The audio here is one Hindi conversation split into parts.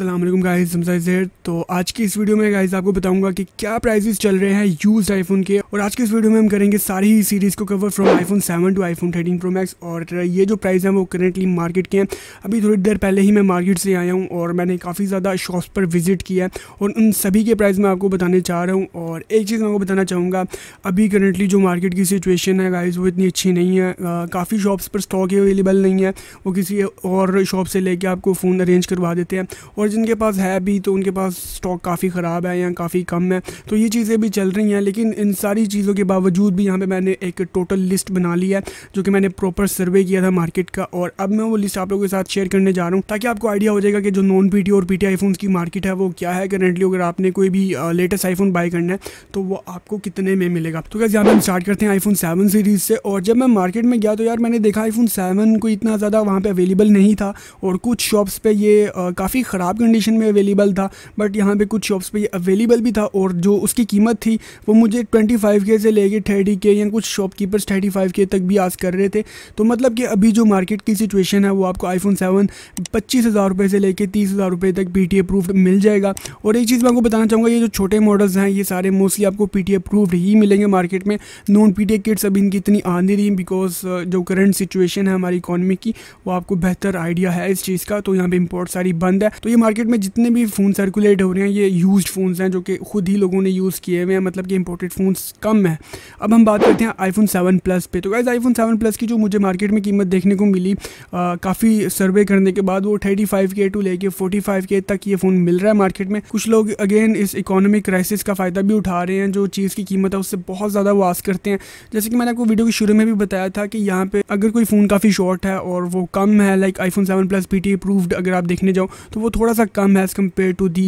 असलम गाइज हमसाइजर तो आज की इस वीडियो में गाइज आपको बताऊंगा कि क्या प्राइजेस चल रहे हैं यूज आईफोन के और आज की इस वीडियो में हम करेंगे सारी ही सीरीज़ को cover from iPhone 7 to iPhone 13 pro max और ये जो प्राइस हैं वो करेंटली मार्केट के हैं अभी थोड़ी देर पहले ही मैं मार्केट से आया हूँ और मैंने काफ़ी ज़्यादा शॉप्स पर विजिट किया है और उन सभी के प्राइस मैं आपको बताने चाह रहा हूँ और एक चीज़ मैं आपको बताना चाहूँगा अभी करेंटली जो मार्केट की सिचुएशन है गाइज़ वो इतनी अच्छी नहीं है काफ़ी शॉप्स पर स्टॉक अवेलेबल नहीं है वो किसी और शॉप से लेके आपको फ़ोन अरेंज करवा देते हैं और जिनके पास है भी तो उनके पास स्टॉक काफ़ी ख़राब है या काफ़ी कम है तो ये चीज़ें भी चल रही हैं लेकिन इन सारी चीज़ों के बावजूद भी यहाँ पर मैंने एक टोटल लिस्ट बना ली है जो कि मैंने प्रॉपर सर्वे किया था मार्केट का और अब मैं वो लिस्ट आप लोगों के साथ शेयर करने जा रहा हूँ ताकि आपको आइडिया हो जाएगा कि जो नॉन पी और पी टी की मार्केट है वो क्या है करेंटली अगर आपने कोई भी लेटेस्ट आईफोन बाई करना है तो वो आपको कितने में मिलेगा तो कैसे यहाँ हम स्टार्ट करते हैं आईफोन सेवन सीरीज़ से और जब मैं मार्केट में गया तो यार मैंने देखा आईफोन सेवन को इतना ज़्यादा वहाँ पर अवेलेबल नहीं था और कुछ शॉप्स पर ये काफ़ी ख़राब कंडीशन में अवेलेबल था बट यहाँ पे कुछ शॉप्स पे ये अवेलेबल भी था और जो उसकी कीमत थी वो मुझे 25 के से लेके 30 के या कुछ शॉपकीपर्स 35 के तक भी आस कर रहे थे तो मतलब कि अभी जो मार्केट की सिचुएशन है वो आपको आईफोन सेवन पच्चीस हज़ार रुपये से लेके तीस हज़ार रुपये तक पी टी अप्रूव्ड मिल जाएगा और एक चीज़ मैं आपको बताना चाहूँगा ये जो छोटे मॉडल्स हैं ये सारे मोस्टली आपको पी टी अप्रूव्ड ही मिलेंगे मार्केट में नॉन पी टी किट्स अभी इनकी इतनी आने रही बिकॉज जो करंट सिचुएशन है हमारी इकोनॉमी की वो आपको बेहतर आइडिया है इस चीज़ का तो यहाँ पर इम्पोर्ट सारी बंद है तो ये मार्केट में जितने भी फ़ोन सर्कुलेट हो रहे हैं ये यूज फ़ोन्स हैं जो कि खुद ही लोगों ने यूज़ किए हुए हैं मतलब कि इंपोर्टेड फ़ोन्स कम हैं अब हम बात करते हैं आईफोन सेवन प्लस पे तो आई आईफोन सेवन प्लस की जो मुझे मार्केट में कीमत देखने को मिली काफ़ी सर्वे करने के बाद वो थर्टी फाइव के टू लेके फोर्टी फाइव के तक ये फ़ोन मिल रहा है मार्केट में कुछ लोग अगेन इस इकोनॉमिक क्राइसिस का फ़ायदा भी उठा रहे हैं जो चीज़ की कीमत है उससे बहुत ज़्यादा वो आस करते हैं जैसे कि मैंने आपको वीडियो के शुरू में भी बताया था कि यहाँ पर अगर कोई फ़ोन काफ़ी शॉर्ट है और वो कम है like iPhone seven plus P T अगर आप देखने जाओ तो वो थोड़ा सा सा कम है as compare to the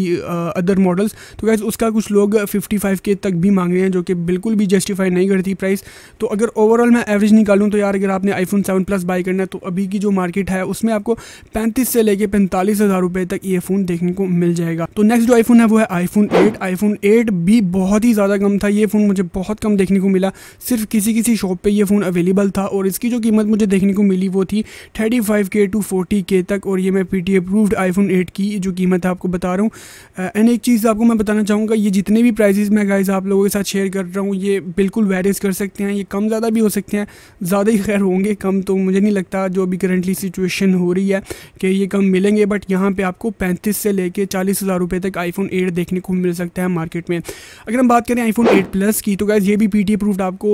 other models तो गैस उसका कुछ लोग 55 के तक भी मांग रहे हैं जो कि बिल्कुल भी जस्टिफाई नहीं करती प्राइस तो अगर ओवरऑल मैं एवरेज निकालूँ तो यार अगर आपने आईफोन सेवन प्लस बाई करना है तो अभी की जो मार्केट है उसमें आपको पैंतीस से लेकर पैंतालीस हज़ार रुपये तक ये फ़ोन देखने को मिल जाएगा तो नेक्स्ट जो आईफोन है वो है आईफोन एट आईफोन एट भी बहुत ही ज़्यादा कम था ये फ़ोन मुझे बहुत कम देखने को मिला सिर्फ किसी किसी शॉप पर यह फ़ोन अवेलेबल था और इसकी जो कीमत मुझे देखने को मिली वो थी thirty five K to forty K तक और ये मैं P T approved iPhone eight की ये जो कीमत है आपको बता रहा हूँ एंड एक चीज़ आपको मैं बताना चाहूँगा ये जितने भी प्राइजेज़ मैं गाइज आप लोगों के साथ शेयर कर रहा हूँ ये बिल्कुल वेरियस कर सकते हैं ये कम ज़्यादा भी हो सकते हैं ज़्यादा ही खैर होंगे कम तो मुझे नहीं लगता जो अभी करंटली सिचुएशन हो रही है कि ये कम मिलेंगे बट यहाँ पर आपको पैंतीस से लेकर चालीस हज़ार रुपये तक आईफोन एट देखने को मिल सकता है मार्केट में अगर हम बात करें आईफोन एट प्लस की तो गाइज़ ये भी पी टी अप्रूव्ड आपको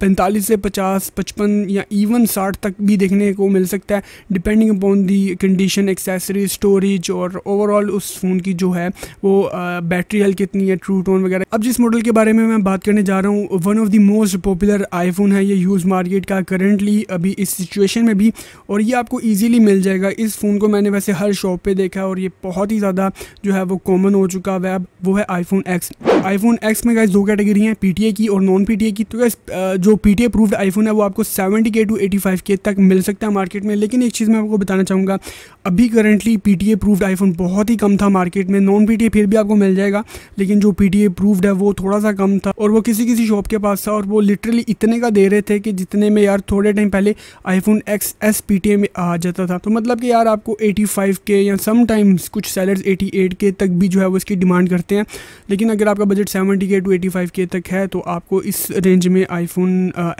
पैंतालीस से पचास पचपन या इवन साठ तक भी देखने को मिल सकता है depending upon the condition accessory storage और ओवरऑल उस फ़ोन की जो है वो बैटरी हेल्थ कितनी है ट्रू टोन वगैरह अब जिस मॉडल के बारे में मैं बात करने जा रहा हूँ one of the most popular iPhone है ये यूज़ मार्केट का करंटली अभी इस सिचुएशन में भी और ये आपको ईजिली मिल जाएगा इस फ़ोन को मैंने वैसे हर शॉप पर देखा और ये बहुत ही ज़्यादा जो है वो कॉमन हो चुका है अब वो है iPhone X iPhone X में गैस दो कैटेगरी हैं पी की और नॉन पी की तो गैस जो पी टी प्रूव्ड आई है वो आपको सेवेंटी के टू एटी के तक मिल सकता है मार्केट में लेकिन एक चीज़ मैं आपको बताना चाहूँगा अभी करंटली पीटीए प्रूव्ड आई अमाउंट बहुत ही कम था मार्केट में नॉन पी फिर भी आपको मिल जाएगा लेकिन जो पी टी है वो थोड़ा सा कम था और वो किसी किसी शॉप के पास था और वो लिटरली इतने का दे रहे थे कि जितने में यार थोड़े टाइम पहले आईफोन एक्स एस पी में आ जाता था तो मतलब कि यार आपको एटी फाइव के या समाइम्स कुछ सैलर्स एटी एट के तक भी जो है वो इसकी डिमांड करते हैं लेकिन अगर आपका budget seventy K to eighty five K तक है तो आपको इस रेंज में आईफोन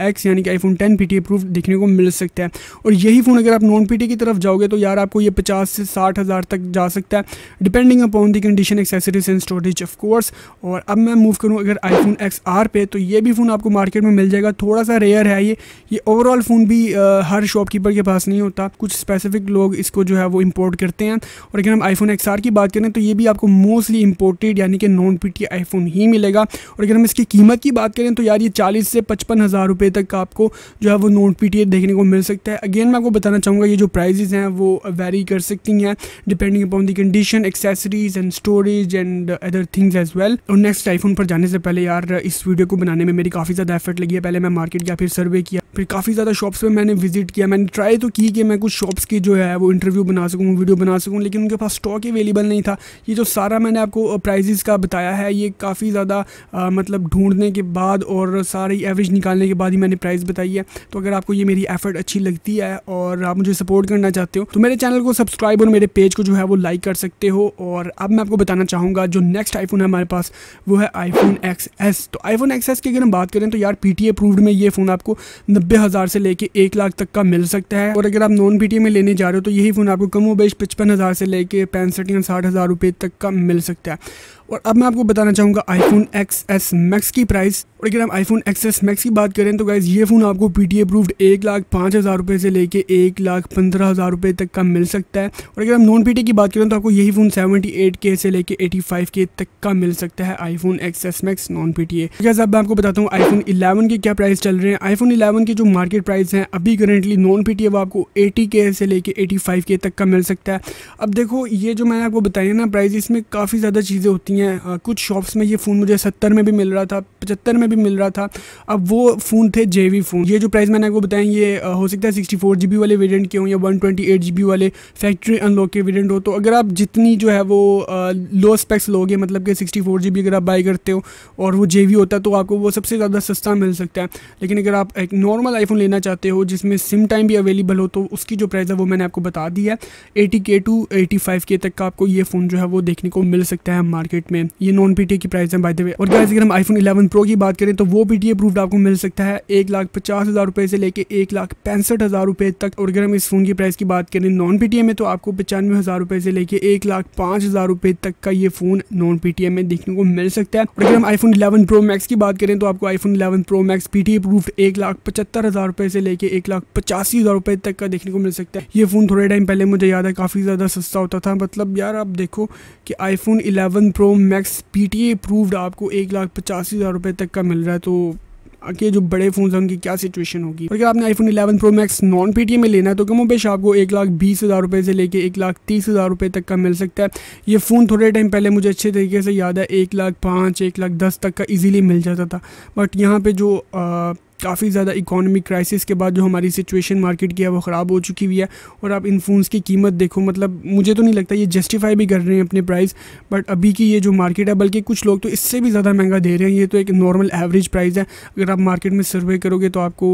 एक्स यानी कि iPhone ten P T proof देखने को मिल सकता है और यही फ़ोन अगर आप नॉन पी की तरफ जाओगे तो यार आपको ये पचास से साठ हज़ार तक जा सकते सकता है depending upon the condition accessories and storage of course और अब मैं मूव करूँ अगर आईफोन एक्स आर पे तो ये भी फ़ोन आपको मार्केट में मिल जाएगा थोड़ा सा रेयर है ये ये ओवरऑल फ़ोन भी आ, हर शॉपकीपर के पास नहीं होता कुछ स्पेसिफिक लोग इसको जो है वो इम्पोर्ट करते हैं और अगर हम आई फोन की बात करें तो ये भी आपको मोस्टली इम्पोर्टेड यानी कि नॉन पी टी आईफोन ही मिलेगा और अगर हम इसकी कीमत की बात करें तो यार ये चालीस से पचपन हज़ार रुपये तक आपको जो है वो नॉन पी देखने को मिल सकता है अगेन मैं आपको बताना चाहूँगा ये जो प्राइजेज़ हैं वो वेरी कर सकती हैं depending upon the the condition accessories and storage and uh, other things as well और नेक्स्ट आईफोन पर जाने से पहले यार इस वीडियो को बनाने में मेरी काफ़ी ज़्यादा एफर्ट लगी है पहले मैं मार्केट गया फिर सर्वे किया फिर काफ़ी ज़्यादा शॉप्स पे मैंने विजिट किया मैंने ट्राई तो की कि मैं कुछ शॉप्स की जो है वो इंटरव्यू बना सकूँ वीडियो बना सकूँ लेकिन उनके पास स्टॉक अवेलेबल नहीं था ये जो सारा मैंने आपको प्राइजेज़ का बताया है ये काफ़ी ज़्यादा मतलब ढूंढने के बाद और सारी एवरेज निकालने के बाद ही मैंने प्राइस बताई है तो अगर आपको ये मेरी एफर्ट अच्छी लगती है और आप मुझे सपोर्ट करना चाहते हो तो मेरे चैनल को सब्सक्राइब और मेरे पेज को जो है वो लाइक कर सकते हो और अब मैं आपको बताना चाहूँगा जो नेक्स्ट आईफोन है हमारे पास वो है आईफोन एक्स तो आईफोन एक्स की अगर हम बात करें तो यार पी टी में ये फ़ोन आपको नब्बे हज़ार से लेके एक लाख तक का मिल सकता है और अगर आप नॉन पीटीएम में लेने जा रहे हो तो यही फ़ोन आपको कम हो पचपन हज़ार से लेके पैंसठ या साठ हज़ार रुपये तक का मिल सकता है और अब मैं आपको बताना चाहूँगा आईफोन एक्स एस मैक्स की प्राइस और अगर हम आईफोन एक्स एस मैक्स की बात करें तो गाइज़ ये फ़ोन आपको पी टी अप्रूव्ड एक लाख पाँच हज़ार रुपये से लेके एक लाख पंद्रह हज़ार रुपये तक का मिल सकता है और अगर हम नॉन पी टी की बात करें तो आपको यही फ़ोन सेवेंटी एट के से लेके एटी फाइव के तक का मिल सकता है iPhone X S max non P T A अब मैं आपको बताता हूँ आईफोन इलेवन के क्या प्राइस चल रहे हैं आईफोन इलेवन के जो मार्केट प्राइस हैं अभी currently non P T A आपको एटी के से लेके एटी फाइव के तक का मिल सकता है अब देखो ये जो मैंने आपको बताया ना प्राइस इसमें काफ़ी ज़्यादा चीज़ें होती हैं हैं कुछ शॉप्स में ये फ़ोन मुझे सत्तर में भी मिल रहा था पचहत्तर में भी मिल रहा था अब वो फ़ोन थे जे फ़ोन ये जो प्राइस मैंने आपको बताया ये हो सकता है सिक्सटी फोर जी बी वाले वेरियंट के हों या one twenty eight G B वाले फैक्ट्री अनलॉक के वेरियंट हो तो अगर आप जितनी जो है वो लो स्पेक्स लोगे मतलब कि सिक्सटी फोर जी बी अगर आप बाई करते हो और वो जे होता है तो आपको वो सबसे ज़्यादा सस्ता मिल सकता है लेकिन अगर आप एक नॉर्मल आईफोन लेना चाहते हो जिसमें सिम टाइम भी अवेलेबल हो तो उसकी जो प्राइस है वो मैंने आपको बता दी है एटी के टू एटी फाइव के तक का आपको ये फ़ोन जो है वो देखने को मिल सकता है मार्केट में ये नॉन पी की प्राइस है बाय वे और गाइस अगर हम आईफोन 11 प्रो की बात करें तो वो पीटीए प्रूफ आपको मिल सकता है एक लाख पचास हज़ार रुपए से लेके एक लाख पैंसठ हज़ार रुपए तक और अगर हम इस फोन की प्राइस की बात करें नॉन पीटीएम में तो आपको पचानवे हज़ार रुपए से लेके एक लाख पांच हज़ार रुपए तक का ये फोन नॉन पीटीएम में देखने को मिल सकता है और अगर हम आईफोन इलेवन प्रो मैक्स की बात करें तो आपको iPhone eleven pro max PTA proof एक लाख पचहत्तर हज़ार रुपए से लेके एक लाख पचासी हज़ार रुपए तक का देखने को मिल सकता है ये फ़ोन थोड़े टाइम पहले मुझे याद है काफ़ी ज़्यादा सस्ता होता था मतलब यार आप देखो कि iPhone eleven pro max P T approved आपको एक लाख पचासी हज़ार रुपये तक का मिल रहा है तो आगे जो बड़े फोन हैं उनकी क्या सिचुएशन होगी और अगर आपने iPhone eleven pro max non A में लेना है तो कमो बेश आपको एक लाख बीस हज़ार रुपये से लेके एक लाख तीस हज़ार रुपये तक का मिल सकता है ये फ़ोन थोड़े टाइम पहले मुझे अच्छे तरीके से याद है एक लाख पाँच एक लाख दस तक का ईजिली मिल जाता था बट यहाँ पर जो आ, काफ़ी ज़्यादा इकोनॉमिक क्राइसिस के बाद जो हमारी सिचुएशन मार्केट की है वो ख़राब हो चुकी हुई है और आप इन फ़ोन्स की कीमत देखो मतलब मुझे तो नहीं लगता ये जस्टिफाई भी कर रहे हैं अपने प्राइस बट अभी की ये जो मार्केट है बल्कि कुछ लोग तो इससे भी ज़्यादा महंगा दे रहे हैं ये तो एक नॉर्मल एवरेज प्राइस है अगर आप मार्केट में सर्वे करोगे तो आपको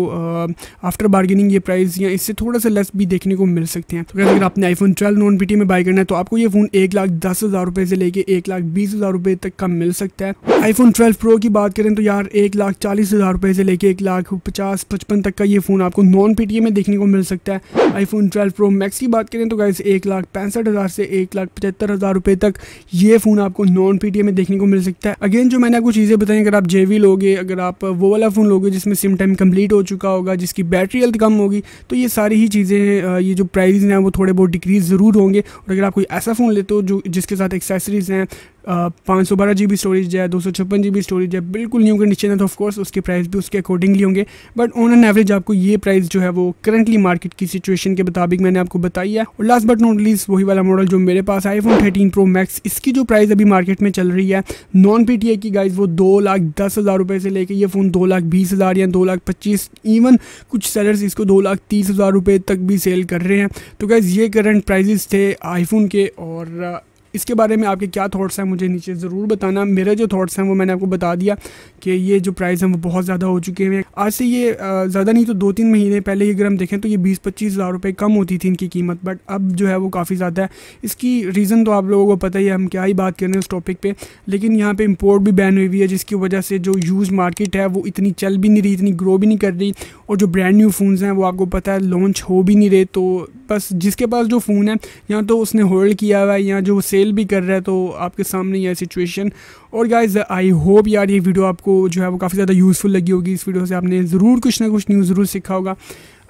आफ्टर बार्गेनिंग ये प्राइस या इससे थोड़ा सा लेस भी देखने को मिल सकते हैं तो अगर आपने आईफोन ट्वेल्व नॉन पी में बाई करना है तो आपको ये फ़ोन एक लाख दस हज़ार रुपये से लेके एक लाख बीस हज़ार रुपये तक का मिल सकता है आईफोन ट्वेल्व प्रो की बात करें तो यार एक लाख चालीस हज़ार रुपये से लेके एक लाख लाख पचास पचपन तक का ये फ़ोन आपको नॉन पी में देखने को मिल सकता है आईफोन 12 प्रो मैक्स की बात करें तो गाइस एक लाख पैंसठ हज़ार से एक लाख पचहत्तर हज़ार रुपये तक ये फ़ोन आपको नॉन पी में देखने को मिल सकता है अगेन जो मैंने आपको चीज़ें बताई अगर आप जेवी लोगे अगर आप वो वाला फ़ोन लोगे जिसमें सिम टाइम कम्प्लीट हो चुका होगा जिसकी बैटरी हेल्थ कम होगी तो ये सारी ही चीज़ें ये जो प्राइज हैं वो थोड़े बहुत डिक्रीज ज़रूर होंगे और अगर आप कोई ऐसा फ़ोन लेते हो जो जिसके साथ एक्सेसरीज़ हैं पाँच सौ बारह जी बी स्टोरेज है दो सौ छप्पन जी बी स्टोरेज है बिल्कुल न्यू कंडीशन है तो ऑफकोर्स उसके प्राइस भी उसके अकॉर्डिंगली होंगे बट ऑन एन एवरेज आपको ये प्राइस जो है वो करंटली मार्केट की सिचुएशन के मुताबिक मैंने आपको बताई है और लास्ट बट नॉट लीस्ट वही वाला मॉडल जो मेरे पास iPhone thirteen pro max इसकी जो प्राइस अभी मार्केट में चल रही है नॉन पी टी आई की गाइज वो दो लाख दस हज़ार रुपये से लेकर ये फ़ोन दो लाख बीस हज़ार या दो लाख पच्चीस इवन कुछ सेलर्स इसको दो लाख तीस हज़ार रुपये तक भी सेल कर रहे हैं तो गाइज़ ये करंट प्राइजेस थे आईफोन के और इसके बारे में आपके क्या थाट्स हैं मुझे नीचे ज़रूर बताना मेरे जो थाट्स हैं वो मैंने आपको बता दिया कि ये जो प्राइस हैं वो बहुत ज़्यादा हो चुके हैं आज से ये ज़्यादा नहीं तो दो तीन महीने पहले अगर हम देखें तो ये बीस पच्चीस हज़ार रुपये कम होती थी इनकी कीमत बट अब जो है वो काफ़ी ज़्यादा है इसकी रीज़न तो आप लोगों को पता ही है हम क्या ही बात कर रहे हैं उस टॉपिक पर लेकिन यहाँ पर इम्पोर्ट भी बैन हुई हुई है जिसकी वजह से जो यूज़ मार्केट है वो इतनी चल भी नहीं रही इतनी ग्रो भी नहीं कर रही और जो ब्रांड न्यू फ़ोन हैं वो आपको पता है लॉन्च हो भी नहीं रहे तो बस जिसके पास जो फ़ोन है या तो उसने होल्ड किया हुआ है या जो सेल फेल भी कर रहा है तो आपके सामने यह सिचुएशन और गाइज आई होप यार ये वीडियो आपको जो है वो काफ़ी ज़्यादा यूज़फुल लगी होगी इस वीडियो से आपने ज़रूर कुछ ना कुछ न्यूज़ ज़रूर सीखा होगा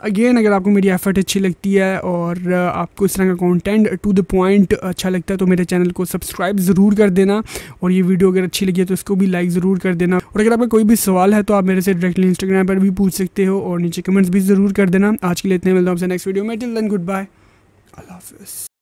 अगेन अगर आपको मेरी एफर्ट अच्छी लगती है और आपको इस तरह का कंटेंट टू द पॉइंट अच्छा लगता है तो मेरे चैनल को सब्सक्राइब ज़रूर कर देना और ये वीडियो अगर अच्छी लगी है तो इसको भी लाइक ज़रूर कर देना और अगर आपका कोई भी सवाल है तो आप मेरे से डायरेक्टली इंस्टाग्राम पर भी पूछ सकते हो और नीचे कमेंट्स भी ज़रूर कर देना आज के लिए इतने मिलता हूँ आपसे नेक्स्ट वीडियो में टिल देन गुड बाय अल्लाह हाफ